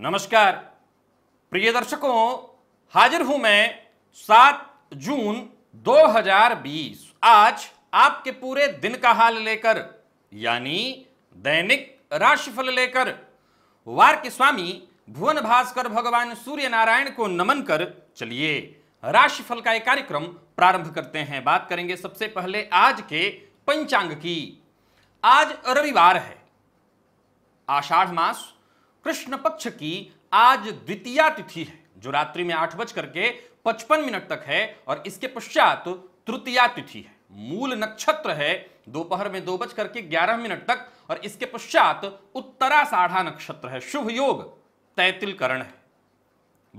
नमस्कार प्रिय दर्शकों हाजिर हूं मैं सात जून 2020 आज आपके पूरे दिन का हाल लेकर यानी दैनिक राशिफल लेकर वार के स्वामी भुवन भास्कर भगवान सूर्य नारायण को नमन कर चलिए राशिफल का एक कार्यक्रम प्रारंभ करते हैं बात करेंगे सबसे पहले आज के पंचांग की आज रविवार है आषाढ़ मास कृष्ण पक्ष की आज द्वितीय तिथि है जो रात्रि में आठ बज करके पचपन मिनट तक है और इसके पश्चात तृतीया तिथि है मूल नक्षत्र है दोपहर में दो बज करके ग्यारह मिनट तक और इसके पश्चात उत्तरा साढ़ा नक्षत्र है शुभ योग तैतिल करण है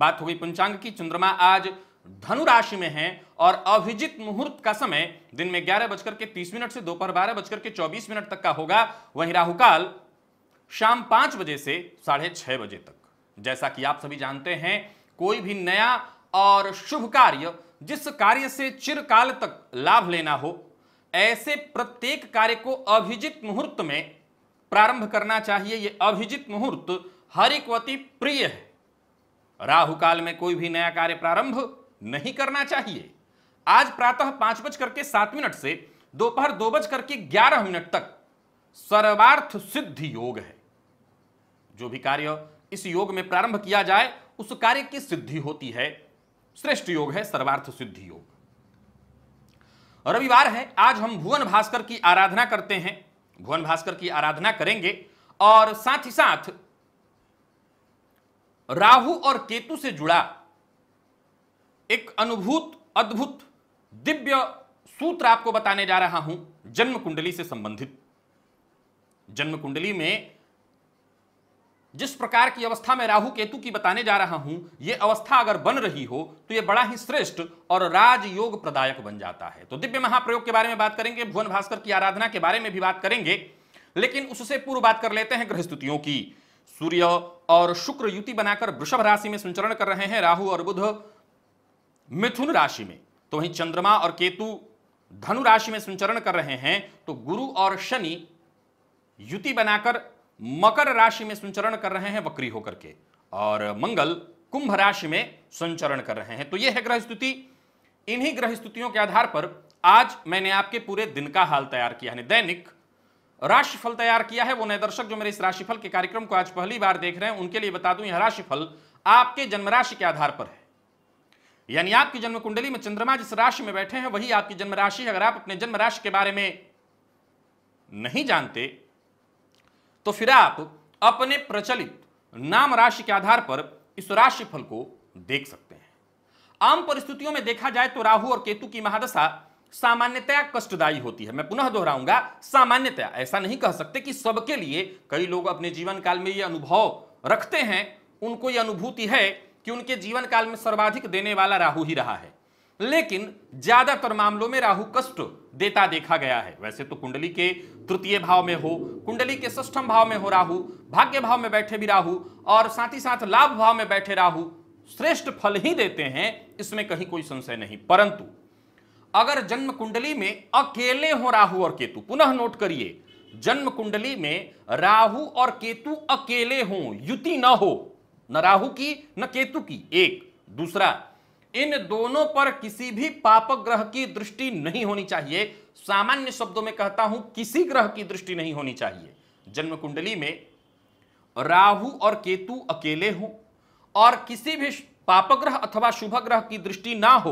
बात हो गई पंचांग की चंद्रमा आज धनु राशि में है और अभिजित मुहूर्त का समय दिन में ग्यारह बजकर के तीस मिनट से दोपहर बारह बजकर के चौबीस मिनट तक का होगा वहीं राहुकाल शाम पांच बजे से साढ़े छह बजे तक जैसा कि आप सभी जानते हैं कोई भी नया और शुभ कार्य जिस कार्य से चिरकाल तक लाभ लेना हो ऐसे प्रत्येक कार्य को अभिजित मुहूर्त में प्रारंभ करना चाहिए यह अभिजित मुहूर्त हर एक हरिकवती प्रिय है राहु काल में कोई भी नया कार्य प्रारंभ नहीं करना चाहिए आज प्रातः पांच बज करके सात मिनट से दोपहर दो बज करके ग्यारह मिनट तक सर्वार्थ सिद्धि योग है जो भी कार्य इस योग में प्रारंभ किया जाए उस कार्य की सिद्धि होती है श्रेष्ठ योग है सर्वार्थ सिद्धि योग रविवार है आज हम भुवन भास्कर की आराधना करते हैं भुवन भास्कर की आराधना करेंगे और साथ ही साथ राहु और केतु से जुड़ा एक अनुभूत अद्भुत दिव्य सूत्र आपको बताने जा रहा हूं जन्म कुंडली से संबंधित जन्म कुंडली में जिस प्रकार की अवस्था में राहु केतु की बताने जा रहा हूं यह अवस्था अगर बन रही हो तो यह बड़ा ही श्रेष्ठ और राजयोग प्रदायक बन जाता है तो दिव्य महाप्रयोग के बारे में बात करेंगे भुवन भास्कर की आराधना के बारे में भी बात करेंगे लेकिन उससे पूर्व बात कर लेते हैं ग्रह स्तुतियों की सूर्य और शुक्र युति बनाकर वृषभ राशि में संचरण कर रहे हैं राहु और बुध मिथुन राशि में तो वहीं चंद्रमा और केतु धनु राशि में संचरण कर रहे हैं तो गुरु और शनि युति बनाकर मकर राशि में संचरण कर रहे हैं वक्री होकर के और मंगल कुंभ राशि में संचरण कर रहे हैं तो यह है ग्रह स्थिति इन्हीं ग्रह स्थितियों के आधार पर आज मैंने आपके पूरे दिन का हाल तैयार किया है दैनिक राशिफल तैयार किया है वो नए दर्शक जो मेरे इस राशिफल के कार्यक्रम को आज पहली बार देख रहे हैं उनके लिए बता दूं यह राशिफल आपके जन्म राशि के आधार पर है यानी आपकी जन्म कुंडली में चंद्रमा जिस राशि में बैठे हैं वही आपकी जन्म राशि अगर आप अपने जन्म राशि के बारे में नहीं जानते तो फिर आप अपने प्रचलित नाम राशि के आधार पर इस राशि फल को देख सकते हैं आम परिस्थितियों में देखा जाए तो राहु और केतु की महादशा सामान्यतया कष्टदायी होती है मैं पुनः दोहराऊंगा सामान्यतया ऐसा नहीं कह सकते कि सबके लिए कई लोग अपने जीवन काल में यह अनुभव रखते हैं उनको यह अनुभूति है कि उनके जीवन काल में सर्वाधिक देने वाला राहु ही रहा है लेकिन ज्यादातर मामलों में राहु कष्ट देता देखा गया है वैसे तो कुंडली के तृतीय भाव में हो कुंडली के सष्टम भाव में हो राहु भाग्य भाव में बैठे भी राहु और साथ ही साथ लाभ भाव में बैठे राहु श्रेष्ठ फल ही देते हैं इसमें कहीं कोई संशय नहीं परंतु अगर जन्म कुंडली में अकेले हो राहु और केतु पुनः नोट करिए जन्म कुंडली में राहु और केतु अकेले हो युति न हो न राहु की न केतु की एक दूसरा इन दोनों पर किसी भी पाप ग्रह की दृष्टि नहीं होनी चाहिए सामान्य शब्दों में कहता हूं किसी ग्रह की दृष्टि नहीं होनी चाहिए जन्म कुंडली में राहु और केतु अकेले हो और किसी भी पापग्रह अथवा शुभ ग्रह की दृष्टि ना हो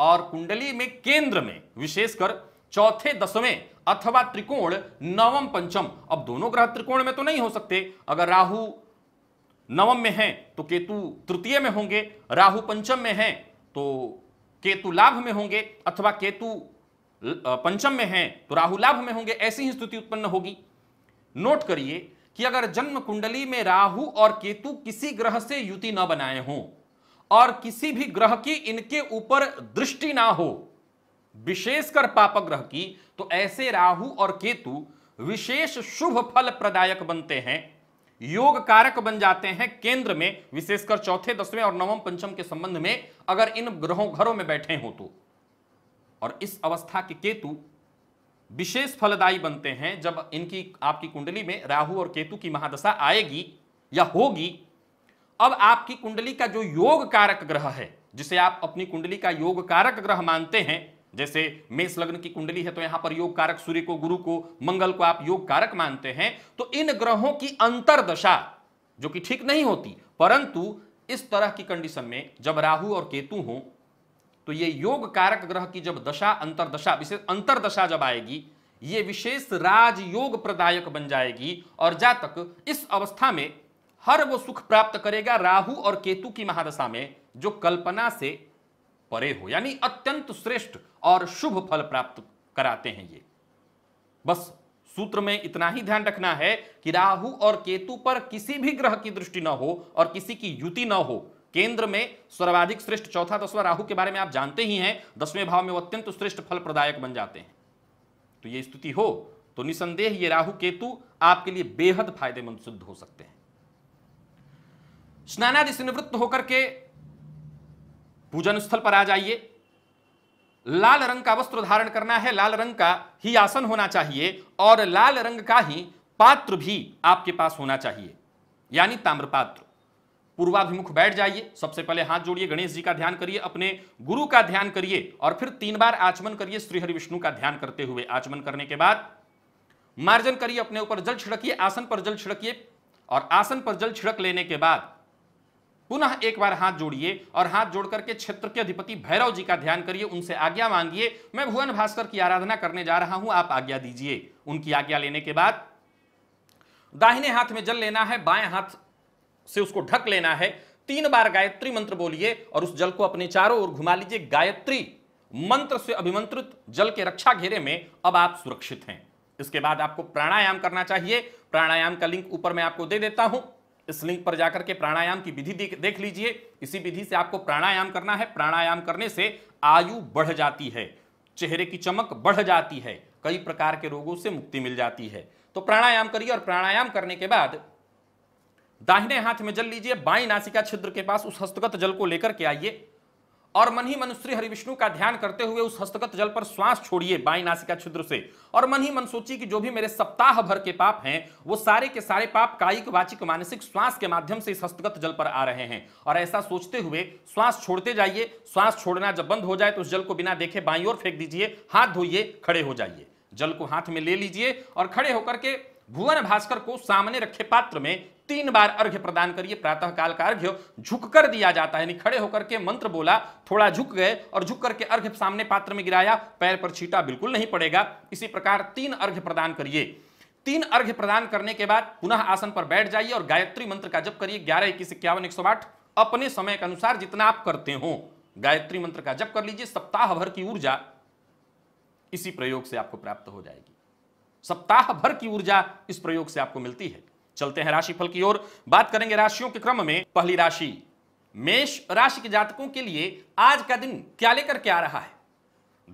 और कुंडली में केंद्र में विशेषकर चौथे दसवें अथवा त्रिकोण नवम पंचम अब दोनों ग्रह त्रिकोण में तो नहीं हो सकते अगर राहु नवम में हैं तो केतु तृतीय में होंगे राहु पंचम में हैं तो केतु लाभ में होंगे अथवा केतु पंचम में हैं तो राहु लाभ में होंगे ऐसी ही स्थिति उत्पन्न होगी नोट करिए कि अगर जन्म कुंडली में राहु और केतु किसी ग्रह से युति न बनाए हों और किसी भी ग्रह की इनके ऊपर दृष्टि ना हो विशेषकर ग्रह की तो ऐसे राहु और केतु विशेष शुभ फल प्रदायक बनते हैं योग कारक बन जाते हैं केंद्र में विशेषकर चौथे दसवें और नवम पंचम के संबंध में अगर इन ग्रहों घरों में बैठे हो तो और इस अवस्था के केतु विशेष फलदायी बनते हैं जब इनकी आपकी कुंडली में राहु और केतु की महादशा आएगी या होगी अब आपकी कुंडली का जो योग कारक ग्रह है जिसे आप अपनी कुंडली का योग कारक ग्रह मानते हैं जैसे मेष लग्न की कुंडली है तो यहां पर योग कारक सूर्य को गुरु को मंगल को आप योग कारक मानते हैं तो इन ग्रहों की अंतरदशा जो कि ठीक नहीं होती परंतु इस तरह की कंडीशन में जब राहु और केतु हो तो ये योग कारक ग्रह की जब दशा अंतरदशा विशेष अंतरदशा जब आएगी ये विशेष राजयोग प्रदायक बन जाएगी और जातक इस अवस्था में हर वो सुख प्राप्त करेगा राहु और केतु की महादशा में जो कल्पना से परे हो यानी अत्यंत श्रेष्ठ और शुभ फल प्राप्त कराते हैं ये बस सूत्र में इतना ही ध्यान रखना है कि राहु और केतु पर किसी भी ग्रह की दृष्टि न हो और किसी की युति न हो केंद्र में सर्वाधिक श्रेष्ठ चौथा दसवा राहु के बारे में आप जानते ही हैं दसवें भाव में अत्यंत श्रेष्ठ फल प्रदायक बन जाते हैं तो ये स्तुति हो तो निसंदेह ये राहु केतु आपके लिए बेहद फायदेमंद सिद्ध हो सकते हैं स्नानादि से निवृत्त होकर के पूजन स्थल पर आ जाइए लाल रंग का वस्त्र धारण करना है लाल रंग का ही आसन होना चाहिए और लाल रंग का ही पात्र भी आपके पास होना चाहिए यानी ताम्रपात्र पूर्वाभिमुख बैठ जाइए सबसे पहले हाथ जोड़िए गणेश जी का ध्यान करिए अपने गुरु का ध्यान करिए और फिर तीन बार आचमन करिए श्रीहरि विष्णु का ध्यान करते हुए आचमन करने के बाद मार्जन करिए अपने ऊपर जल छिड़किए आसन पर जल छिड़किए और आसन पर जल छिड़क लेने के बाद पुनः एक बार हाथ जोड़िए और हाथ जोड़ करके क्षेत्र के अधिपति भैरव जी का ध्यान करिए उनसे आज्ञा मांगिए मैं भुवन भास्कर की आराधना करने जा रहा हूं आप आज्ञा दीजिए उनकी आज्ञा लेने के बाद दाहिने हाथ में जल लेना है बाएं हाथ से उसको ढक लेना है तीन बार गायत्री मंत्र बोलिए और उस जल को अपने चारों ओर घुमा लीजिए गायत्री मंत्र से अभिमंत्रित जल के रक्षा घेरे में अब आप सुरक्षित हैं इसके बाद आपको प्राणायाम करना चाहिए प्राणायाम का लिंक ऊपर मैं आपको दे देता हूं इस लिंक पर जाकर के प्राणायाम की विधि देख लीजिए इसी विधि से आपको प्राणायाम करना है प्राणायाम करने से आयु बढ़ जाती है चेहरे की चमक बढ़ जाती है कई प्रकार के रोगों से मुक्ति मिल जाती है तो प्राणायाम करिए और प्राणायाम करने के बाद दाहिने हाथ में जल लीजिए बाई नासिका छिद्र के पास उस हस्तगत जल को लेकर के आइए और मन ही मनुश्री हरि विष्णु का ध्यान करते हुए उस हस्तगत जल पर श्वास छोड़िए बाई नासिका छिद्र से और मन ही मन सोचिए कि जो भी मेरे सप्ताह भर के पाप हैं वो सारे के सारे पाप कायिक वाचिक मानसिक श्वास के माध्यम से इस हस्तगत जल पर आ रहे हैं और ऐसा सोचते हुए श्वास छोड़ते जाइए श्वास छोड़ना जब बंद हो जाए तो उस जल को बिना देखे बाई और फेंक दीजिए हाथ धोइए खड़े हो जाइए जल को हाथ में ले लीजिए और खड़े होकर के भुवन भास्कर को सामने रखे पात्र में तीन बार अर्घ्य प्रदान करिए प्रातः काल का अर्घ्य झुक कर दिया जाता है यानी खड़े होकर के मंत्र बोला थोड़ा झुक गए और झुक करके अर्घ्य सामने पात्र में गिराया पैर पर छीटा बिल्कुल नहीं पड़ेगा इसी प्रकार तीन अर्घ्य प्रदान करिए तीन अर्घ्य प्रदान करने के बाद पुनः आसन पर बैठ जाइए और गायत्री मंत्र का जप करिए ग्यारह इक्कीस इक्यावन एक अपने समय के अनुसार जितना आप करते हो गायत्री मंत्र का जप कर लीजिए सप्ताह भर की ऊर्जा इसी प्रयोग से आपको प्राप्त हो जाएगी सप्ताह भर की ऊर्जा इस प्रयोग से आपको मिलती है चलते हैं राशिफल की ओर बात करेंगे राशियों के क्रम में पहली राशि मेष राशि के जातकों के लिए आज का दिन क्या लेकर के आ रहा है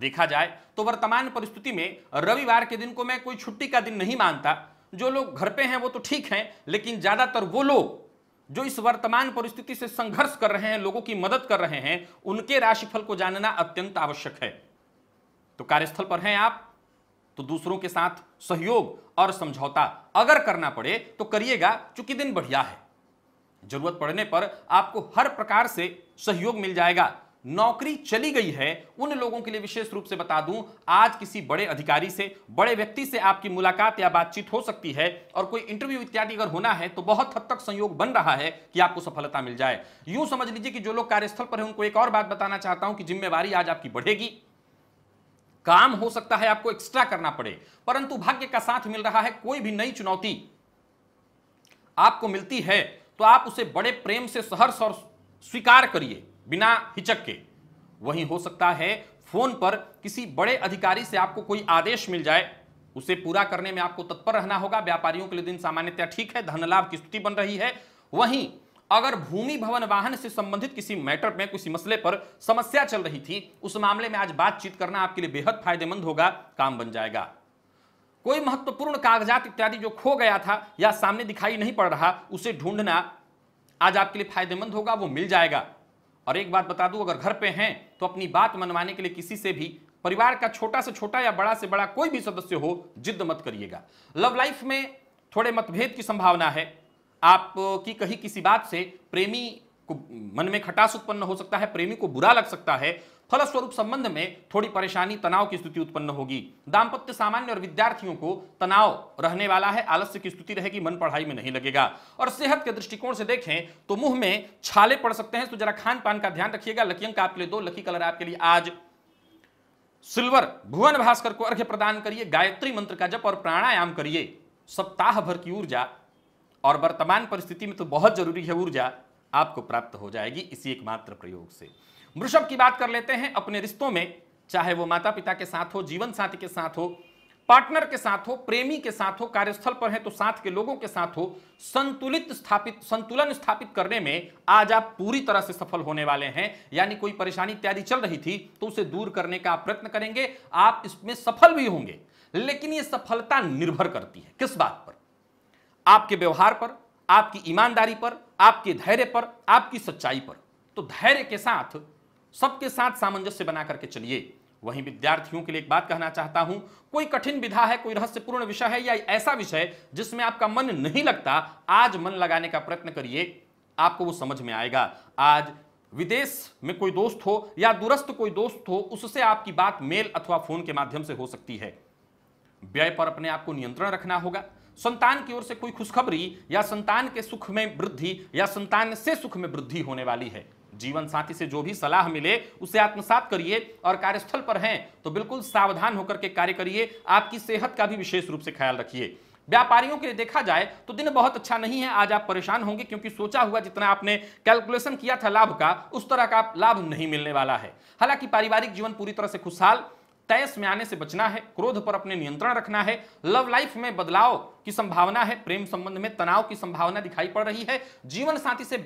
देखा जाए तो वर्तमान परिस्थिति में रविवार के दिन को मैं कोई छुट्टी का दिन नहीं मानता जो लोग घर पे हैं वो तो ठीक हैं लेकिन ज्यादातर वो लोग जो इस वर्तमान परिस्थिति से संघर्ष कर रहे हैं लोगों की मदद कर रहे हैं उनके राशिफल को जानना अत्यंत आवश्यक है तो कार्यस्थल पर हैं आप तो दूसरों के साथ सहयोग और समझौता अगर करना पड़े तो करिएगा चूंकि दिन बढ़िया है जरूरत पड़ने पर आपको हर प्रकार से सहयोग मिल जाएगा नौकरी चली गई है उन लोगों के लिए विशेष रूप से बता दूं आज किसी बड़े अधिकारी से बड़े व्यक्ति से आपकी मुलाकात या बातचीत हो सकती है और कोई इंटरव्यू इत्यादि अगर होना है तो बहुत हद तक संयोग बन रहा है कि आपको सफलता मिल जाए यूं समझ लीजिए कि जो लोग कार्यस्थल पर है उनको एक और बात बताना चाहता हूं कि जिम्मेवारी आज आपकी बढ़ेगी काम हो सकता है आपको एक्स्ट्रा करना पड़े परंतु भाग्य का साथ मिल रहा है कोई भी नई चुनौती आपको मिलती है तो आप उसे बड़े प्रेम से सहर्ष और स्वीकार करिए बिना हिचक के वहीं हो सकता है फोन पर किसी बड़े अधिकारी से आपको कोई आदेश मिल जाए उसे पूरा करने में आपको तत्पर रहना होगा व्यापारियों के लिए दिन सामान्यतया ठीक है धन लाभ की स्थिति बन रही है वहीं अगर भूमि भवन वाहन से संबंधित किसी मैटर में किसी मसले पर समस्या चल रही थी उस मामले में आज बातचीत करना आपके लिए बेहद फायदेमंद होगा काम बन जाएगा कोई महत्वपूर्ण कागजात इत्यादि जो खो गया था या सामने दिखाई नहीं पड़ रहा उसे ढूंढना आज आपके लिए फायदेमंद होगा वो मिल जाएगा और एक बात बता दूं अगर घर पे हैं तो अपनी बात मनवाने के लिए किसी से भी परिवार का छोटा से छोटा या बड़ा से बड़ा कोई भी सदस्य हो जिद मत करिएगा लव लाइफ में थोड़े मतभेद की संभावना है आपकी कहीं किसी बात से प्रेमी को मन में खटास उत्पन्न हो सकता है प्रेमी को बुरा लग सकता है फलस्वरूप संबंध में थोड़ी परेशानी तनाव की स्थिति उत्पन्न होगी दाम्पत्य सामान्य और विद्यार्थियों को तनाव रहने वाला है आलस्य की स्थिति रहेगी मन पढ़ाई में नहीं लगेगा और सेहत के दृष्टिकोण से देखें तो मुंह में छाले पड़ सकते हैं तो जरा खान पान का ध्यान रखिएगा लकी अंक आपके लिए दो लकी कलर आपके लिए आज सिल्वर भुवन भास्कर को अर्घ्य प्रदान करिए गायत्री मंत्र का जप और प्राणायाम करिए सप्ताह भर की ऊर्जा और वर्तमान परिस्थिति में तो बहुत जरूरी है ऊर्जा आपको प्राप्त हो जाएगी इसी एकमात्र प्रयोग से वृषभ की बात कर लेते हैं अपने रिश्तों में चाहे वो माता पिता के साथ हो जीवन साथी के साथ हो पार्टनर के साथ हो प्रेमी के साथ हो कार्यस्थल पर है तो साथ के लोगों के साथ हो संतुलित स्थापित संतुलन स्थापित करने में आज आप पूरी तरह से सफल होने वाले हैं यानी कोई परेशानी इत्यादि चल रही थी तो उसे दूर करने का आप प्रयत्न करेंगे आप इसमें सफल भी होंगे लेकिन यह सफलता निर्भर करती है किस बात पर आपके व्यवहार पर आपकी ईमानदारी पर आपके धैर्य पर आपकी सच्चाई पर तो धैर्य के साथ सबके साथ सामंजस्य बना करके चलिए वहीं विद्यार्थियों के लिए एक बात कहना चाहता हूं कोई कठिन विधा है कोई रहस्यपूर्ण विषय है या ऐसा विषय जिसमें आपका मन नहीं लगता आज मन लगाने का प्रयत्न करिए आपको वो समझ में आएगा आज विदेश में कोई दोस्त हो या दूरस्थ कोई दोस्त हो उससे आपकी बात मेल अथवा फोन के माध्यम से हो सकती है व्यय पर अपने आप को नियंत्रण रखना होगा संतान की ओर से कोई खुशखबरी या संतान के सुख में वृद्धि या संतान से सुख में वृद्धि होने वाली है जीवन साथी से जो भी सलाह मिले उसे आत्मसात करिए और कार्यस्थल पर हैं तो बिल्कुल सावधान होकर के कार्य करिए आपकी सेहत का भी विशेष रूप से ख्याल रखिए व्यापारियों के लिए देखा जाए तो दिन बहुत अच्छा नहीं है आज आप परेशान होंगे क्योंकि सोचा हुआ जितना आपने कैलकुलेशन किया था लाभ का उस तरह का लाभ नहीं मिलने वाला है हालांकि पारिवारिक जीवन पूरी तरह से खुशहाल तयस में आने से बचना है क्रोध पर अपने नियंत्रण रखना है लव लाइफ में बदलाव की संभावना है प्रेम संबंध में तनाव की संभावना दिखाई पड़ रही है जीवन साथी से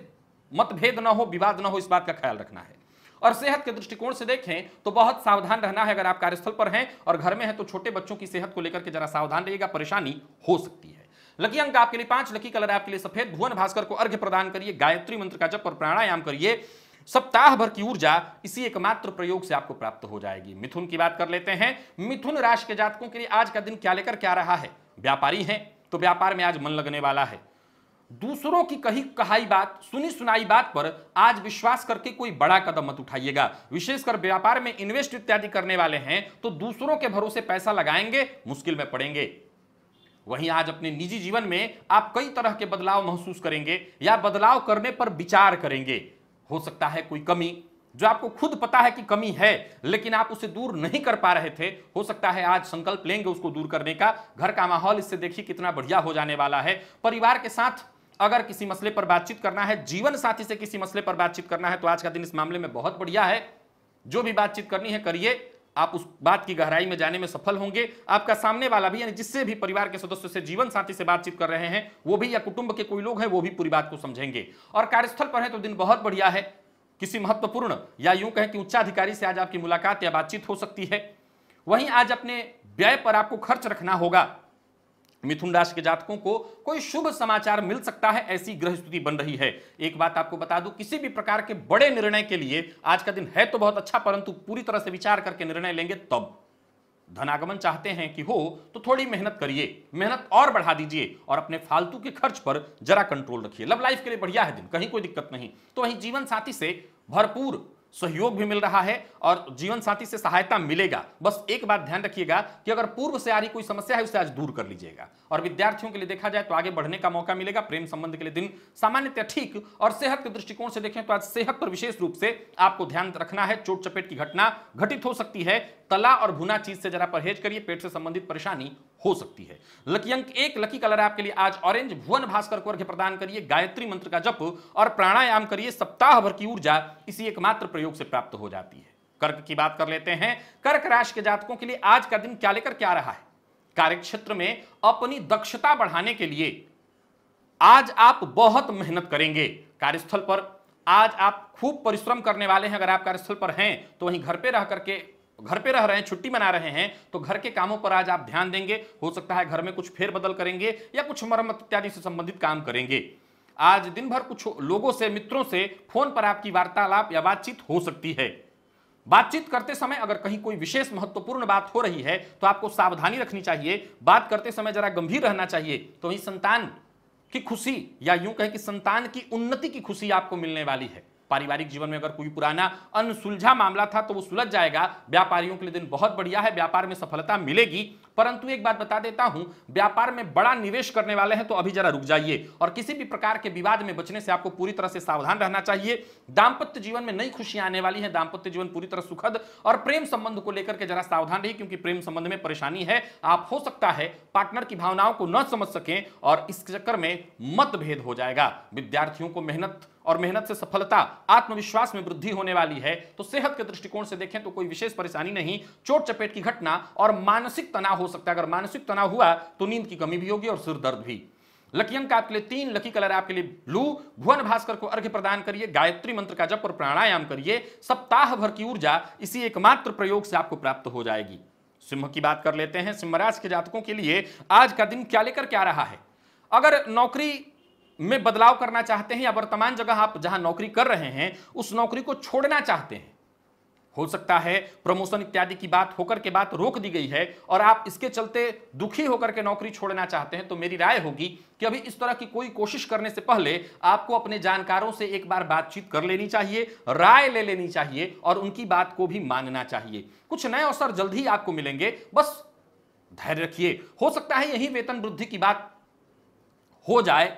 मतभेद न हो विवाद न हो इस बात का ख्याल रखना है और सेहत के दृष्टिकोण से देखें तो बहुत सावधान रहना है अगर आप कार्यस्थल पर हैं और घर में हैं तो छोटे बच्चों की सेहत को लेकर के जरा सावधान रहिएगा परेशानी हो सकती है लकी अंक आपके लिए पांच लकी कलर आपके लिए सफेद भुवन भास्कर को अर्घ्य प्रदान करिए गायत्री मंत्र का जप और प्राणायाम करिए सप्ताह भर की ऊर्जा इसी एकमात्र प्रयोग से आपको प्राप्त हो जाएगी मिथुन की बात कर लेते हैं मिथुन राशि के जातकों के लिए आज का दिन क्या लेकर क्या रहा है व्यापारी हैं तो व्यापार में आज मन लगने वाला है दूसरों की कही कहाई बात सुनी सुनाई बात पर आज विश्वास करके कोई बड़ा कदम मत उठाइएगा विशेषकर व्यापार में इन्वेस्ट इत्यादि करने वाले हैं तो दूसरों के भरोसे पैसा लगाएंगे मुश्किल में पड़ेंगे वहीं आज अपने निजी जीवन में आप कई तरह के बदलाव महसूस करेंगे या बदलाव करने पर विचार करेंगे हो सकता है कोई कमी जो आपको खुद पता है कि कमी है लेकिन आप उसे दूर नहीं कर पा रहे थे हो सकता है आज संकल्प लेंगे उसको दूर करने का घर का माहौल इससे देखिए कितना बढ़िया हो जाने वाला है परिवार के साथ अगर किसी मसले पर बातचीत करना है जीवन साथी से किसी मसले पर बातचीत करना है तो आज का दिन इस मामले में बहुत बढ़िया है जो भी बातचीत करनी है करिए आप उस बात की गहराई में जाने में सफल होंगे आपका सामने वाला भी यानी जिससे भी परिवार के सदस्य से जीवन साथी से बातचीत कर रहे हैं वो भी या कुटुंब के कोई लोग हैं वो भी पूरी बात को समझेंगे और कार्यस्थल पर है तो दिन बहुत बढ़िया है किसी महत्वपूर्ण या यूं कहें कि उच्चाधिकारी से आज आपकी मुलाकात या बातचीत हो सकती है वहीं आज अपने व्यय पर आपको खर्च रखना होगा मिथुन राशि के जातकों को कोई शुभ समाचार मिल सकता है ऐसी ग्रह स्थिति बन रही है एक बात आपको बता दूं किसी भी प्रकार के बड़े निर्णय के लिए आज का दिन है तो बहुत अच्छा परंतु पूरी तरह से विचार करके निर्णय लेंगे तब धनागमन चाहते हैं कि हो तो थोड़ी मेहनत करिए मेहनत और बढ़ा दीजिए और अपने फालतू के खर्च पर जरा कंट्रोल रखिए लव लाइफ के लिए बढ़िया है दिन कहीं कोई दिक्कत नहीं तो वहीं जीवन साथी से भरपूर सहयोग भी मिल रहा है और जीवन साथी से सहायता मिलेगा बस एक बात ध्यान रखिएगा कि अगर पूर्व से आ रही कोई समस्या है उसे आज दूर कर लीजिएगा और विद्यार्थियों के लिए देखा जाए तो आगे बढ़ने का मौका मिलेगा प्रेम संबंध के लिए दिन सामान्यतः ठीक और सेहत के दृष्टिकोण से देखें तो आज सेहत पर विशेष रूप से आपको ध्यान रखना है चोट चपेट की घटना घटित हो सकती है तला और भुना चीज से जरा परहेज करिए पेट से संबंधित परेशानी हो सकती है लकी अंक एक लकी कलर है आपके लिए आज ऑरेंज भुवन भास्कर को अर्घ्य प्रदान करिए गायत्री मंत्र का जप और प्राणायाम करिए सप्ताह भर की ऊर्जा इसी एकमात्र प्रयोग से प्राप्त हो जाती है कर्क की बात कर लेते हैं कर्क राशि के जातकों के लिए आज का दिन क्या लेकर क्या रहा है कार्यक्षेत्र में अपनी दक्षता बढ़ाने के लिए आज आप बहुत मेहनत करेंगे कार्यस्थल पर आज आप खूब परिश्रम करने वाले हैं अगर आप कार्यस्थल पर हैं तो वहीं घर पे रह करके तो घर पे रह रहे हैं छुट्टी मना रहे हैं तो घर के कामों पर आज आप ध्यान देंगे हो सकता है घर में कुछ फेरबदल करेंगे या कुछ मरम्मत इत्यादि से संबंधित काम करेंगे आज दिन भर कुछ लोगों से मित्रों से फोन पर आपकी वार्तालाप या बातचीत हो सकती है बातचीत करते समय अगर कहीं कोई विशेष महत्वपूर्ण बात हो रही है तो आपको सावधानी रखनी चाहिए बात करते समय जरा गंभीर रहना चाहिए तो वहीं संतान की खुशी या यूं कहें कि संतान की उन्नति की खुशी आपको मिलने वाली है पारिवारिक जीवन में अगर कोई पुराना अनसुलझा मामला था तो वो सुलझ जाएगा व्यापारियों के लिए दिन बहुत बढ़िया है व्यापार में सफलता मिलेगी परंतु एक बात बता देता हूं व्यापार में बड़ा निवेश करने वाले हैं तो अभी जरा रुक जाइए और किसी भी प्रकार के विवाद में बचने से आपको पूरी तरह से सावधान रहना चाहिए दाम्पत्य जीवन में नई खुशियां आने वाली है दाम्पत्य जीवन पूरी तरह सुखद और प्रेम संबंध को लेकर के जरा सावधान रहिए क्योंकि प्रेम संबंध में परेशानी है आप हो सकता है पार्टनर की भावनाओं को न समझ सकें और इस चक्कर में मतभेद हो जाएगा विद्यार्थियों को मेहनत और मेहनत से सफलता आत्मविश्वास में वृद्धि होने वाली है तो सेहत के दृष्टिकोण से देखें तो कोई विशेष परेशानी नहीं चोट चपेट की घटना और मानसिक तनाव हो सकता है अगर मानसिक तनाव हुआ तो नींद की कमी भी होगी और सिर दर्द भी लकी अंक आपके लिए तीन लकी कलर आपके लिए ब्लू भुवन भास्कर को अर्घ्य प्रदान करिए गायत्री मंत्र का जप और प्राणायाम करिए सप्ताह भर की ऊर्जा इसी एकमात्र प्रयोग से आपको प्राप्त हो जाएगी सिंह की बात कर लेते हैं सिंह राशि के जातकों के लिए आज का दिन क्या लेकर क्या रहा है अगर नौकरी में बदलाव करना चाहते हैं या वर्तमान जगह आप जहां नौकरी कर रहे हैं उस नौकरी को छोड़ना चाहते हैं हो सकता है प्रमोशन इत्यादि की बात होकर के बात रोक दी गई है और आप इसके चलते दुखी होकर के नौकरी छोड़ना चाहते हैं तो मेरी राय होगी कि अभी इस तरह की कोई कोशिश करने से पहले आपको अपने जानकारों से एक बार बातचीत कर लेनी चाहिए राय ले लेनी चाहिए और उनकी बात को भी मानना चाहिए कुछ नए अवसर जल्द ही आपको मिलेंगे बस धैर्य रखिए हो सकता है यही वेतन वृद्धि की बात हो जाए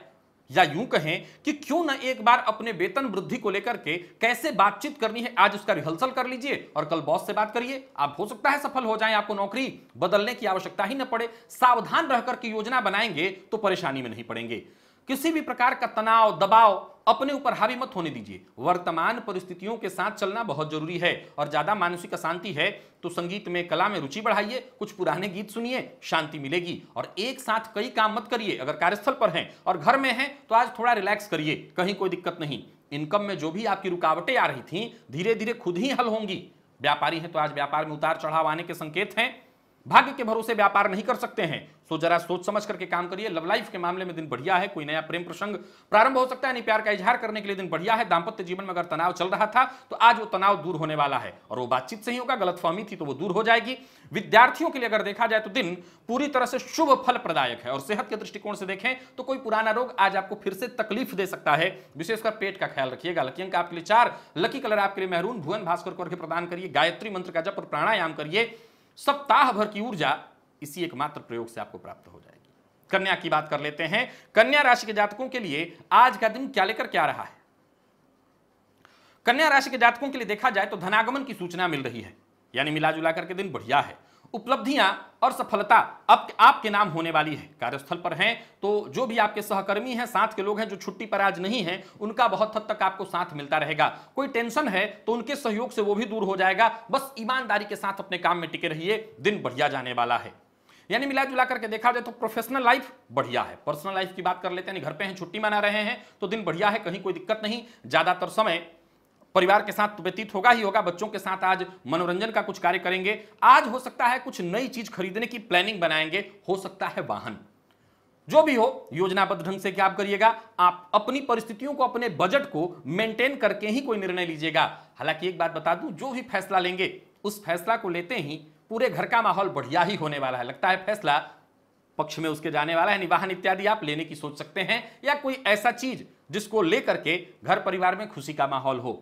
या यूं कहें कि क्यों ना एक बार अपने वेतन वृद्धि को लेकर के कैसे बातचीत करनी है आज उसका रिहर्सल कर लीजिए और कल बॉस से बात करिए आप हो सकता है सफल हो जाए आपको नौकरी बदलने की आवश्यकता ही न पड़े सावधान रहकर के योजना बनाएंगे तो परेशानी में नहीं पड़ेंगे किसी भी प्रकार का तनाव दबाव अपने ऊपर हावी मत होने दीजिए वर्तमान परिस्थितियों के साथ चलना बहुत जरूरी है और ज्यादा मानसिक अशांति है तो संगीत में कला में रुचि बढ़ाइए कुछ पुराने गीत सुनिए शांति मिलेगी और एक साथ कई काम मत करिए अगर कार्यस्थल पर हैं और घर में हैं तो आज थोड़ा रिलैक्स करिए कहीं कोई दिक्कत नहीं इनकम में जो भी आपकी रुकावटें आ रही थी धीरे धीरे खुद ही हल होंगी व्यापारी हैं तो आज व्यापार में उतार चढ़ाव आने के संकेत हैं भाग्य के भरोसे व्यापार नहीं कर सकते हैं सो जरा सोच समझ करके काम करिए लव लाइफ के मामले में दिन बढ़िया है कोई नया प्रेम प्रसंग प्रारंभ हो सकता है यानी प्यार का इजहार करने के लिए दिन बढ़िया है दाम्पत्य जीवन में अगर तनाव चल रहा था तो आज वो तनाव दूर होने वाला है और वो बातचीत से ही होगा फहमी थी तो वो दूर हो जाएगी विद्यार्थियों के लिए अगर देखा जाए तो दिन पूरी तरह से शुभ फल प्रदायक है और सेहत के दृष्टिकोण से देखें तो कोई पुराना रोग आज आपको फिर से तकलीफ दे सकता है विशेषकर पेट का ख्याल रखिएगा लकी अंक आपके लिए चार लकी कलर आपके लिए मेहरून भुवन भास्कर करके प्रदान करिए गायत्री मंत्र का जब प्राणायाम करिए सप्ताह भर की ऊर्जा इसी एकमात्र प्रयोग से आपको प्राप्त हो जाएगी कन्या की बात कर लेते हैं कन्या राशि के जातकों के लिए आज का दिन क्या लेकर क्या रहा है कन्या राशि के जातकों के लिए देखा जाए तो धनागमन की सूचना मिल रही है यानी मिला जुला करके दिन बढ़िया है उपलब्धियां और सफलता अब आपके नाम होने वाली है कार्यस्थल पर हैं तो जो भी आपके सहकर्मी हैं साथ के लोग हैं जो छुट्टी पर आज नहीं है उनका बहुत हद तक आपको साथ मिलता रहेगा कोई टेंशन है तो उनके सहयोग से वो भी दूर हो जाएगा बस ईमानदारी के साथ अपने काम में टिके रहिए दिन बढ़िया जाने वाला है यानी मिला जुला करके देखा जाए तो प्रोफेशनल लाइफ बढ़िया है पर्सनल लाइफ की बात कर लेते हैं घर पे हैं छुट्टी मना रहे हैं तो दिन बढ़िया है कहीं कोई दिक्कत नहीं ज्यादातर समय परिवार के साथ व्यतीत होगा ही होगा बच्चों के साथ आज मनोरंजन का कुछ कार्य करेंगे आज हो सकता है कुछ नई चीज खरीदने की प्लानिंग बनाएंगे हो सकता है वाहन जो भी हो योजनाबद्ध ढंग से क्या आप करिएगा आप अपनी परिस्थितियों को अपने बजट को मेंटेन करके ही कोई निर्णय लीजिएगा हालांकि एक बात बता दूं जो भी फैसला लेंगे उस फैसला को लेते ही पूरे घर का माहौल बढ़िया ही होने वाला है लगता है फैसला पक्ष में उसके जाने वाला है वाहन इत्यादि आप लेने की सोच सकते हैं या कोई ऐसा चीज जिसको लेकर के घर परिवार में खुशी का माहौल हो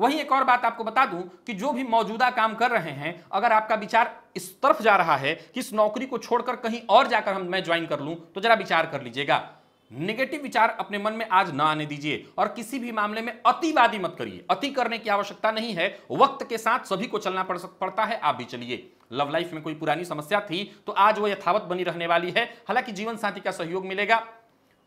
वहीं एक और बात आपको बता दूं कि जो भी मौजूदा काम कर रहे हैं अगर आपका विचार इस तरफ जा रहा है कि इस नौकरी को छोड़कर कहीं और जाकर हम मैं ज्वाइन कर लूं तो जरा विचार कर लीजिएगा नेगेटिव विचार अपने मन में आज ना आने दीजिए और किसी भी मामले में अतिवादी मत करिए अति करने की आवश्यकता नहीं है वक्त के साथ सभी को चलना पड़ पड़ता है आप भी चलिए लव लाइफ में कोई पुरानी समस्या थी तो आज वो यथावत बनी रहने वाली है हालांकि जीवन साथी का सहयोग मिलेगा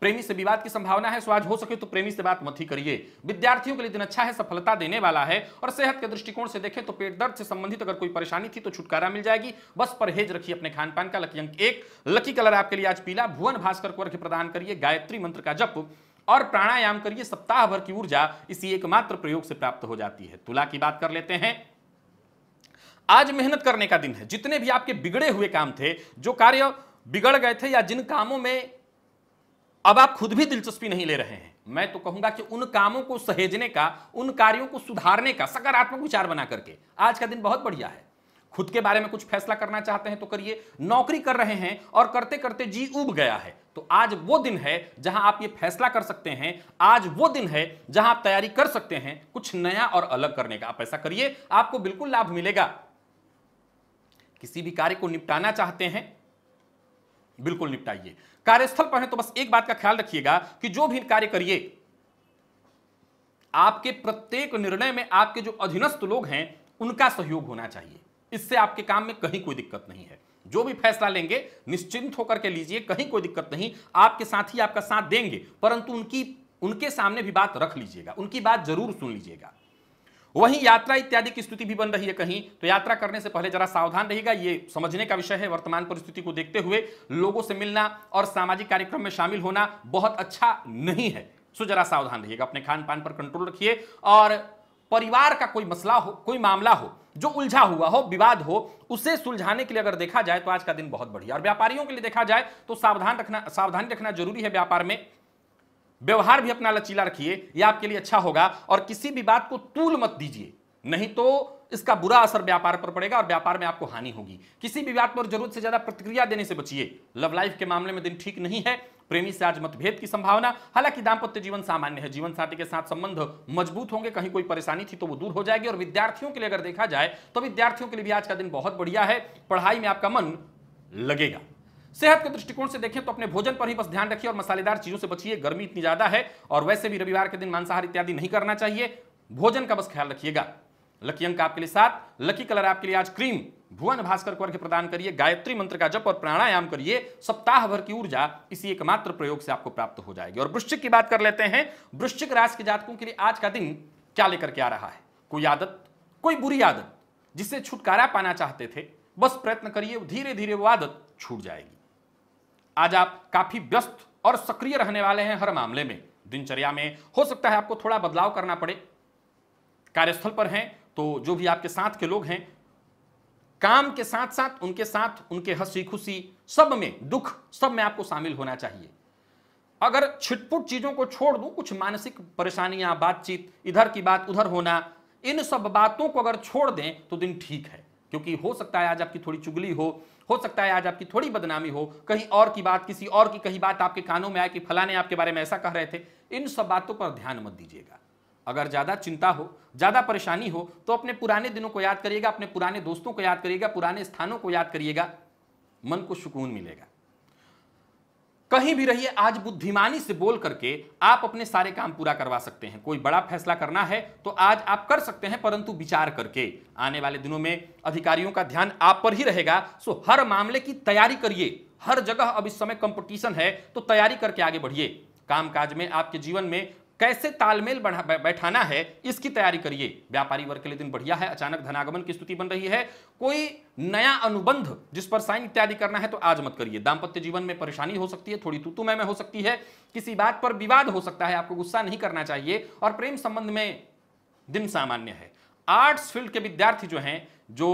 प्रेमी से विवाद की संभावना है सो आज हो सके तो प्रेमी से बात मत ही करिए विद्यार्थियों के लिए दिन अच्छा है सफलता देने वाला है और सेहत के दृष्टिकोण से देखें तो पेट दर्द से संबंधित अगर कोई परेशानी थी तो छुटकारा मिल जाएगी बस परहेज रखिए अपने खान पान का लकी अंक एक लकी कलर आपके लिए आज पीला भुवन भास्कर को अर्घ्य प्रदान करिए गायत्री मंत्र का जप और प्राणायाम करिए सप्ताह भर की ऊर्जा इसी एकमात्र प्रयोग से प्राप्त हो जाती है तुला की बात कर लेते हैं आज मेहनत करने का दिन है जितने भी आपके बिगड़े हुए काम थे जो कार्य बिगड़ गए थे या जिन कामों में अब आप खुद भी दिलचस्पी नहीं ले रहे हैं मैं तो कहूंगा कि उन कामों को सहेजने का उन कार्यों को सुधारने का सकारात्मक विचार बना करके आज का दिन बहुत बढ़िया है खुद के बारे में कुछ फैसला करना चाहते हैं तो करिए नौकरी कर रहे हैं और करते करते जी उब गया है तो आज वो दिन है जहां आप ये फैसला कर सकते हैं आज वो दिन है जहां आप तैयारी कर सकते हैं कुछ नया और अलग करने का आप ऐसा करिए आपको बिल्कुल लाभ मिलेगा किसी भी कार्य को निपटाना चाहते हैं बिल्कुल निपटाइए कार्यस्थल पर है तो बस एक बात का ख्याल रखिएगा कि जो भी कार्य करिए आपके प्रत्येक निर्णय में आपके जो अधीनस्थ लोग हैं उनका सहयोग होना चाहिए इससे आपके काम में कहीं कोई दिक्कत नहीं है जो भी फैसला लेंगे निश्चिंत होकर के लीजिए कहीं कोई दिक्कत नहीं आपके साथ ही आपका साथ देंगे परंतु उनकी उनके सामने भी बात रख लीजिएगा उनकी बात जरूर सुन लीजिएगा वहीं यात्रा इत्यादि की स्थिति भी बन रही है कहीं तो यात्रा करने से पहले जरा सावधान रहेगा ये समझने का विषय है वर्तमान परिस्थिति को देखते हुए लोगों से मिलना और सामाजिक कार्यक्रम में शामिल होना बहुत अच्छा नहीं है सो जरा सावधान रहिएगा अपने खान पान पर कंट्रोल रखिए और परिवार का कोई मसला हो कोई मामला हो जो उलझा हुआ हो विवाद हो उसे सुलझाने के लिए अगर देखा जाए तो आज का दिन बहुत बढ़िया और व्यापारियों के लिए देखा जाए तो सावधान रखना सावधानी रखना जरूरी है व्यापार में व्यवहार भी अपना लचीला रखिए यह आपके लिए अच्छा होगा और किसी भी बात को तूल मत दीजिए नहीं तो इसका बुरा असर व्यापार पर पड़ेगा और व्यापार में आपको हानि होगी किसी भी बात पर जरूरत से ज्यादा प्रतिक्रिया देने से बचिए लव लाइफ के मामले में दिन ठीक नहीं है प्रेमी से आज मतभेद की संभावना हालांकि दाम्पत्य जीवन सामान्य है जीवन साथी के साथ संबंध मजबूत होंगे कहीं कोई परेशानी थी तो वो दूर हो जाएगी और विद्यार्थियों के लिए अगर देखा जाए तो विद्यार्थियों के लिए भी आज का दिन बहुत बढ़िया है पढ़ाई में आपका मन लगेगा सेहत के दृष्टिकोण से देखें तो अपने भोजन पर ही बस ध्यान रखिए और मसालेदार चीजों से बचिए गर्मी इतनी ज्यादा है और वैसे भी रविवार के दिन मांसाहार इत्यादि नहीं करना चाहिए भोजन का बस ख्याल रखिएगा लकी अंक आपके लिए साथ लकी कलर आपके लिए आज क्रीम भुवन भास्कर को अर्घ्य प्रदान करिए गायत्री मंत्र का जप और प्राणायाम करिए सप्ताह भर की ऊर्जा इसी एकमात्र प्रयोग से आपको प्राप्त हो जाएगी और वृश्चिक की बात कर लेते हैं वृश्चिक राशि के जातकों के लिए आज का दिन क्या लेकर के आ रहा है कोई आदत कोई बुरी आदत जिससे छुटकारा पाना चाहते थे बस प्रयत्न करिए धीरे धीरे वो आदत छूट जाएगी आज आप काफी व्यस्त और सक्रिय रहने वाले हैं हर मामले में दिनचर्या में हो सकता है आपको थोड़ा बदलाव करना पड़े कार्यस्थल पर हैं तो जो भी आपके साथ के लोग हैं काम के साथ साथ उनके साथ उनके हंसी खुशी सब में दुख सब में आपको शामिल होना चाहिए अगर छिटपुट चीजों को छोड़ दूं कुछ मानसिक परेशानियां बातचीत इधर की बात उधर होना इन सब बातों को अगर छोड़ दें तो दिन ठीक है क्योंकि हो सकता है आज आपकी थोड़ी चुगली हो हो सकता है आज आपकी थोड़ी बदनामी हो कहीं और की बात किसी और की कहीं बात आपके कानों में आए कि फलाने आपके बारे में ऐसा कह रहे थे इन सब बातों पर ध्यान मत दीजिएगा अगर ज़्यादा चिंता हो ज़्यादा परेशानी हो तो अपने पुराने दिनों को याद करिएगा अपने पुराने दोस्तों को याद करिएगा पुराने स्थानों को याद करिएगा मन को सुकून मिलेगा कहीं भी रहिए आज बुद्धिमानी से बोल करके आप अपने सारे काम पूरा करवा सकते हैं कोई बड़ा फैसला करना है तो आज आप कर सकते हैं परंतु विचार करके आने वाले दिनों में अधिकारियों का ध्यान आप पर ही रहेगा सो हर मामले की तैयारी करिए हर जगह अब इस समय कंपटीशन है तो तैयारी करके आगे बढ़िए कामकाज में आपके जीवन में कैसे तालमेल बैठाना है इसकी तैयारी करिए व्यापारी वर्ग के लिए दिन बढ़िया है अचानक धनागमन की स्थिति बन रही है कोई नया अनुबंध जिस पर साइन इत्यादि करना है तो आज मत करिए दाम्पत्य जीवन में परेशानी हो सकती है थोड़ी तूतु में हो सकती है किसी बात पर विवाद हो सकता है आपको गुस्सा नहीं करना चाहिए और प्रेम संबंध में दिन सामान्य है आर्ट्स फील्ड के विद्यार्थी जो हैं जो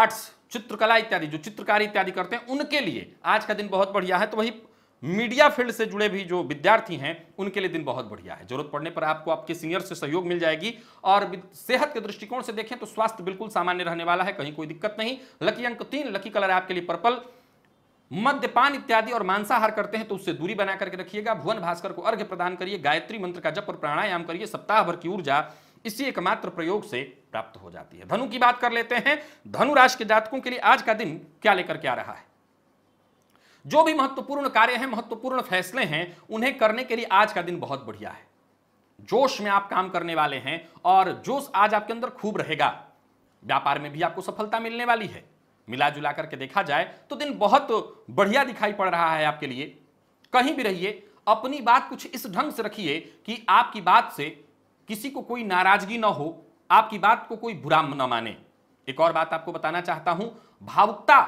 आर्ट्स चित्रकला इत्यादि जो चित्रकारी इत्यादि करते हैं उनके लिए आज का दिन बहुत बढ़िया है तो वही मीडिया फील्ड से जुड़े भी जो विद्यार्थी हैं उनके लिए दिन बहुत बढ़िया है जरूरत पड़ने पर आपको आपके सीनियर से सहयोग मिल जाएगी और सेहत के दृष्टिकोण से देखें तो स्वास्थ्य बिल्कुल सामान्य रहने वाला है कहीं कोई दिक्कत नहीं लकी अंक तीन लकी कलर है आपके लिए पर्पल मद्यपान इत्यादि और मांसाहार करते हैं तो उससे दूरी बना करके रखिएगा भुवन भास्कर को अर्घ्य प्रदान करिए गायत्री मंत्र का जप और प्राणायाम करिए सप्ताह भर की ऊर्जा इसी एकमात्र प्रयोग से प्राप्त हो जाती है धनु की बात कर लेते हैं धनु राशि के जातकों के लिए आज का दिन क्या लेकर के आ रहा है जो भी महत्वपूर्ण कार्य हैं महत्वपूर्ण फैसले हैं उन्हें करने के लिए आज का दिन बहुत बढ़िया है जोश में आप काम करने वाले हैं और जोश आज आपके अंदर खूब रहेगा व्यापार में भी आपको सफलता मिलने वाली है मिला जुला करके देखा जाए तो दिन बहुत बढ़िया दिखाई पड़ रहा है आपके लिए कहीं भी रहिए अपनी बात कुछ इस ढंग से रखिए कि आपकी बात से किसी को कोई नाराजगी ना हो आपकी बात को कोई बुरा ना माने एक और बात आपको बताना चाहता हूं भावुकता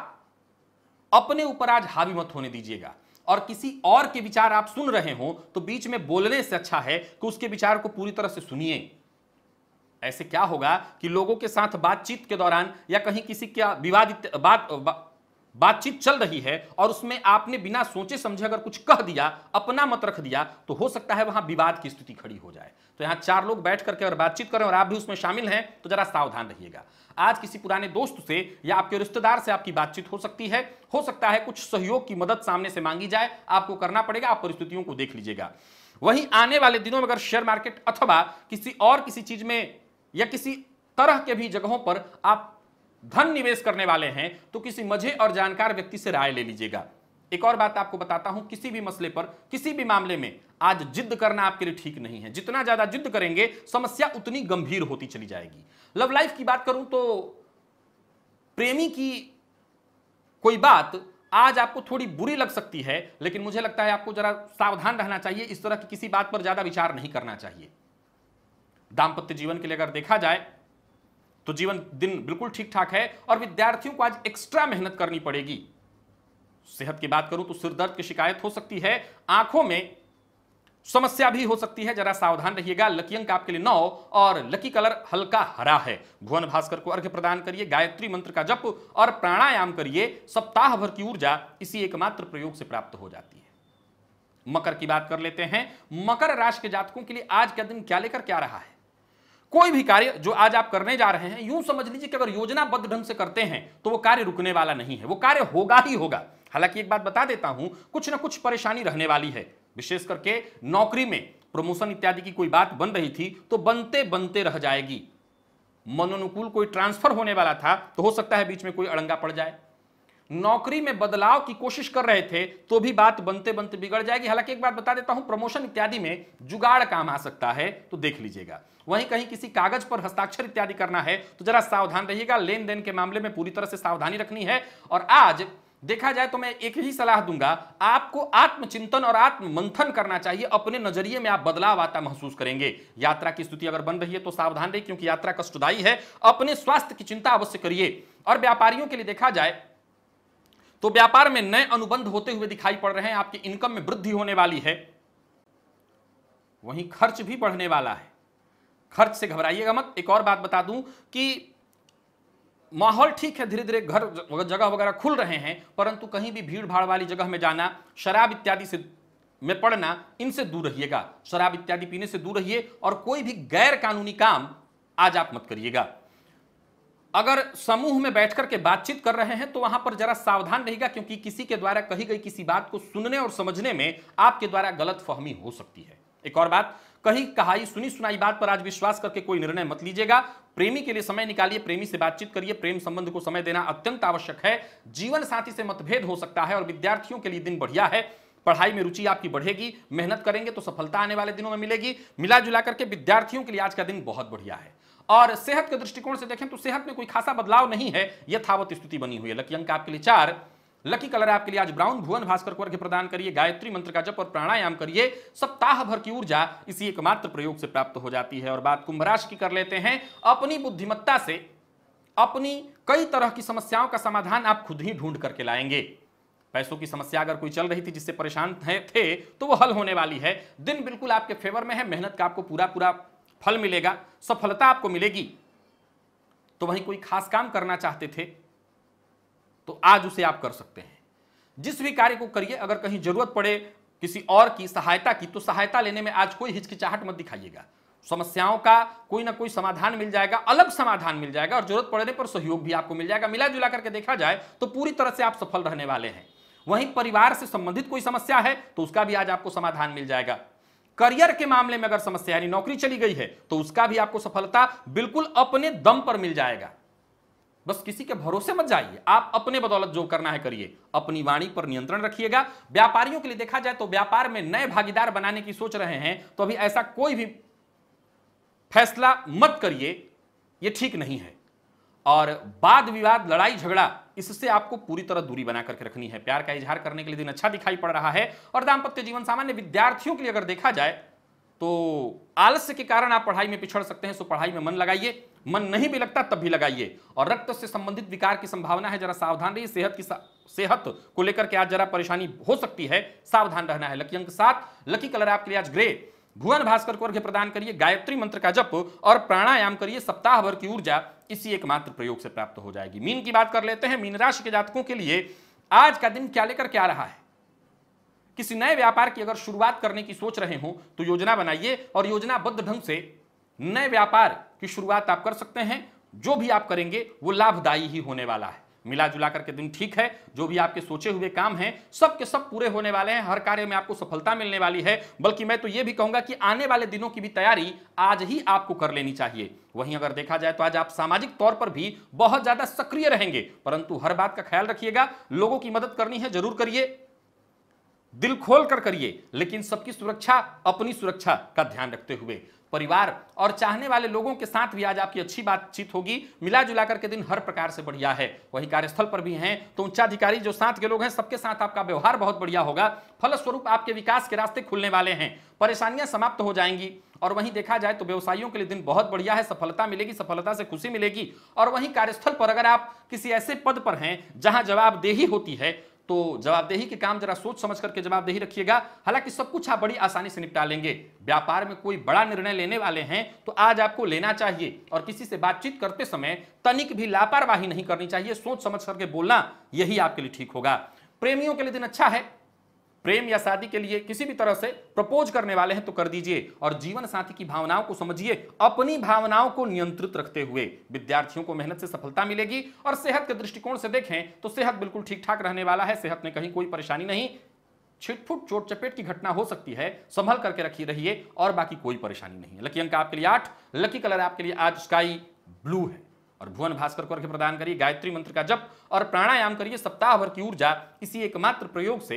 अपने ऊपर आज हावी मत होने दीजिएगा और किसी और के विचार आप सुन रहे हो तो बीच में बोलने से अच्छा है कि उसके विचार को पूरी तरह से सुनिए ऐसे क्या होगा कि लोगों के साथ बातचीत के दौरान या कहीं किसी क्या विवादित बात बातचीत चल रही है और उसमें आपने बिना सोचे समझे अगर कुछ कह दिया अपना मत रख दिया तो हो सकता है वहां विवाद की स्थिति खड़ी हो जाए तो यहाँ चार लोग बैठ करके अगर बातचीत करें और आप भी उसमें शामिल हैं तो जरा सावधान रहिएगा आज किसी पुराने दोस्त से या आपके रिश्तेदार से आपकी बातचीत हो सकती है हो सकता है कुछ सहयोग की मदद सामने से मांगी जाए आपको करना पड़ेगा आप परिस्थितियों को देख लीजिएगा वहीं आने वाले दिनों में अगर शेयर मार्केट अथवा किसी और किसी चीज में या किसी तरह के भी जगहों पर आप धन निवेश करने वाले हैं तो किसी मझे और जानकार व्यक्ति से राय ले लीजिएगा एक और बात आपको बताता हूं किसी भी मसले पर किसी भी मामले में आज जिद करना आपके लिए ठीक नहीं है जितना ज्यादा जिद करेंगे समस्या उतनी गंभीर होती चली जाएगी लव लाइफ की बात करूं तो प्रेमी की कोई बात आज आपको थोड़ी बुरी लग सकती है लेकिन मुझे लगता है आपको जरा सावधान रहना चाहिए इस तरह की किसी बात पर ज्यादा विचार नहीं करना चाहिए दाम्पत्य जीवन के लिए अगर देखा जाए तो जीवन दिन बिल्कुल ठीक ठाक है और विद्यार्थियों को आज एक्स्ट्रा मेहनत करनी पड़ेगी सेहत की बात करूं तो सिरदर्द की शिकायत हो सकती है आंखों में समस्या भी हो सकती है जरा सावधान रहिएगा लकी अंक आपके लिए नौ और लकी कलर हल्का हरा है भुवन भास्कर को अर्घ्य प्रदान करिए गायत्री मंत्र का जप और प्राणायाम करिए सप्ताह भर की ऊर्जा इसी एकमात्र प्रयोग से प्राप्त हो जाती है मकर की बात कर लेते हैं मकर राशि के जातकों के लिए आज का दिन क्या लेकर क्या रहा है कोई भी कार्य जो आज आप करने जा रहे हैं यूं समझ लीजिए कि अगर योजनाबद्ध ढंग से करते हैं तो वो कार्य रुकने वाला नहीं है वो कार्य होगा ही होगा हालांकि एक बात बता देता हूं कुछ ना कुछ परेशानी रहने वाली है विशेष करके नौकरी में प्रमोशन इत्यादि की कोई बात बन रही थी तो बनते बनते रह जाएगी मनोनुकूल कोई ट्रांसफर होने वाला था तो हो सकता है बीच में कोई अड़ंगा पड़ जाए नौकरी में बदलाव की कोशिश कर रहे थे तो भी बात बनते बनते बिगड़ जाएगी हालांकि एक बात बता देता हूं प्रमोशन इत्यादि में जुगाड़ काम आ सकता है तो देख लीजिएगा वहीं कहीं किसी कागज पर हस्ताक्षर इत्यादि करना है तो जरा सावधान रहिएगा लेन देन के मामले में पूरी तरह से सावधानी रखनी है और आज देखा जाए तो मैं एक ही सलाह दूंगा आपको आत्मचिंतन और आत्म मंथन करना चाहिए अपने नजरिए में आप बदलाव आता महसूस करेंगे यात्रा की स्थिति अगर बन रही है तो सावधान रहिए क्योंकि यात्रा कष्टदायी है अपने स्वास्थ्य की चिंता अवश्य करिए और व्यापारियों के लिए देखा जाए तो व्यापार में नए अनुबंध होते हुए दिखाई पड़ रहे हैं आपकी इनकम में वृद्धि होने वाली है वहीं खर्च भी बढ़ने वाला है खर्च से घबराइएगा मत एक और बात बता दूं कि माहौल ठीक है धीरे धीरे घर जगह वगैरह खुल रहे हैं परंतु कहीं भी भीड़ भाड़ वाली जगह में जाना शराब इत्यादि से में पड़ना इनसे दूर रहिएगा शराब इत्यादि पीने से दूर रहिए और कोई भी गैर कानूनी काम आज आप मत करिएगा अगर समूह में बैठकर के बातचीत कर रहे हैं तो वहां पर जरा सावधान रहेगा क्योंकि किसी के द्वारा कही गई किसी बात को सुनने और समझने में आपके द्वारा गलत फहमी हो सकती है एक और बात कहीं कहाई सुनी सुनाई बात पर आज विश्वास करके कोई निर्णय मत लीजिएगा प्रेमी के लिए समय निकालिए प्रेमी से बातचीत करिए प्रेम संबंध को समय देना अत्यंत आवश्यक है जीवन साथी से मतभेद हो सकता है और विद्यार्थियों के लिए दिन बढ़िया है पढ़ाई में रुचि आपकी बढ़ेगी मेहनत करेंगे तो सफलता आने वाले दिनों में मिलेगी मिला जुला करके विद्यार्थियों के लिए आज का दिन बहुत बढ़िया है और सेहत के दृष्टिकोण से देखें तो सेहत में कोई खासा बदलाव नहीं है यथावत स्थिति बनी हुई है लकी अंक आपके लिए चार लकी कलर आपके लिए आज ब्राउन भुवन भास्कर को अर्घ्य प्रदान करिए गायत्री मंत्र का जप और प्राणायाम करिए सप्ताह भर की ऊर्जा इसी एकमात्र प्रयोग से प्राप्त हो जाती है और बात कुंभ राशि की कर लेते हैं अपनी बुद्धिमत्ता से अपनी कई तरह की समस्याओं का समाधान आप खुद ही ढूंढ करके लाएंगे पैसों की समस्या अगर कोई चल रही थी जिससे परेशान थे तो वो हल होने वाली है दिन बिल्कुल आपके फेवर में है मेहनत का आपको पूरा पूरा फल मिलेगा सफलता आपको मिलेगी तो वहीं कोई खास काम करना चाहते थे तो आज उसे आप कर सकते हैं जिस भी कार्य को करिए अगर कहीं जरूरत पड़े किसी और की सहायता की तो सहायता लेने में आज कोई हिचकिचाहट मत दिखाइएगा समस्याओं का कोई ना कोई समाधान मिल जाएगा अलग समाधान मिल जाएगा और जरूरत पड़ने पर सहयोग भी आपको मिल जाएगा मिला जुला करके देखा जाए तो पूरी तरह से आप सफल रहने वाले हैं वहीं परिवार से संबंधित कोई समस्या है तो उसका भी आज आपको समाधान मिल जाएगा करियर के मामले में अगर समस्या यानी नौकरी चली गई है तो उसका भी आपको सफलता बिल्कुल अपने दम पर मिल जाएगा बस किसी के भरोसे मत जाइए आप अपने बदौलत जो करना है करिए अपनी वाणी पर नियंत्रण रखिएगा व्यापारियों के लिए देखा जाए तो व्यापार में नए भागीदार बनाने की सोच रहे हैं तो अभी ऐसा कोई भी फैसला मत करिए ठीक नहीं है और वाद विवाद लड़ाई झगड़ा इससे आपको पूरी तरह दूरी बना करके रखनी है प्यार का इजहार करने के लिए दिन अच्छा दिखाई पड़ रहा है और दाम्पत्य जीवन सामान्य विद्यार्थियों के लिए अगर देखा जाए तो आलस्य के कारण आप पढ़ाई में पिछड़ सकते हैं सो पढ़ाई में मन लगाइए मन नहीं भी लगता तब भी लगाइए और रक्त से संबंधित विकार की संभावना है जरा सावधान रहिए सेहत की सेहत को लेकर के आज जरा परेशानी हो सकती है सावधान रहना है लकी अंक सात लकी कलर आपके लिए आज ग्रे भुवन भास्कर को अर्घ्य प्रदान करिए गायत्री मंत्र का जप और प्राणायाम करिए सप्ताह भर की ऊर्जा इसी एकमात्र प्रयोग से प्राप्त हो जाएगी मीन की बात कर लेते हैं मीन राशि के जातकों के लिए आज का दिन क्या लेकर क्या रहा है किसी नए व्यापार की अगर शुरुआत करने की सोच रहे हो तो योजना बनाइए और योजनाबद्ध ढंग से नए व्यापार की शुरुआत आप कर सकते हैं जो भी आप करेंगे वो लाभदायी ही होने वाला है मिला जुला करके दिन ठीक है जो भी आपके सोचे हुए काम हैं सब के सब पूरे होने वाले हैं हर कार्य में आपको सफलता मिलने वाली है बल्कि मैं तो ये भी कहूंगा कि आने वाले दिनों की भी तैयारी आज ही आपको कर लेनी चाहिए वहीं अगर देखा जाए तो आज आप सामाजिक तौर पर भी बहुत ज्यादा सक्रिय रहेंगे परंतु हर बात का ख्याल रखिएगा लोगों की मदद करनी है जरूर करिए दिल खोल कर करिए लेकिन सबकी सुरक्षा अपनी सुरक्षा का ध्यान रखते हुए परिवार और चाहने वाले लोगों के साथ भी आज आपकी अच्छी बातचीत होगी मिला जुला करके दिन हर प्रकार से बढ़िया है वही कार्यस्थल पर भी हैं तो उच्चाधिकारी जो साथ के लोग हैं सबके साथ आपका व्यवहार बहुत बढ़िया होगा फलस्वरूप आपके विकास के रास्ते खुलने वाले हैं परेशानियां समाप्त हो जाएंगी और वहीं देखा जाए तो व्यवसायियों के लिए दिन बहुत बढ़िया है सफलता मिलेगी सफलता से खुशी मिलेगी और वहीं कार्यस्थल पर अगर आप किसी ऐसे पद पर हैं जहां जवाबदेही होती है तो जवाबदेही के काम जरा सोच समझ करके जवाबदेही रखिएगा हालांकि सब कुछ आप बड़ी आसानी से निपटा लेंगे व्यापार में कोई बड़ा निर्णय लेने वाले हैं तो आज आपको लेना चाहिए और किसी से बातचीत करते समय तनिक भी लापरवाही नहीं करनी चाहिए सोच समझ करके बोलना यही आपके लिए ठीक होगा प्रेमियों के लिए दिन अच्छा है प्रेम या शादी के लिए किसी भी तरह से प्रपोज करने वाले हैं तो कर दीजिए और जीवन साथी की भावनाओं को समझिए अपनी भावनाओं को नियंत्रित रखते हुए विद्यार्थियों को मेहनत से सफलता मिलेगी और सेहत के दृष्टिकोण से देखें तो सेहत बिल्कुल ठीक ठाक रहने वाला है सेहत में कहीं कोई परेशानी नहीं छिटफुट चोट चपेट की घटना हो सकती है संभल करके रखी रहिए और बाकी कोई परेशानी नहीं है लकी अंक आपके लिए आठ लकी कलर आपके लिए आज स्काई ब्लू है और भुवन भास्कर को अर्घ्य प्रदान करिए गायत्री मंत्र का जप और प्राणायाम करिए सप्ताह भर की ऊर्जा इसी एकमात्र प्रयोग से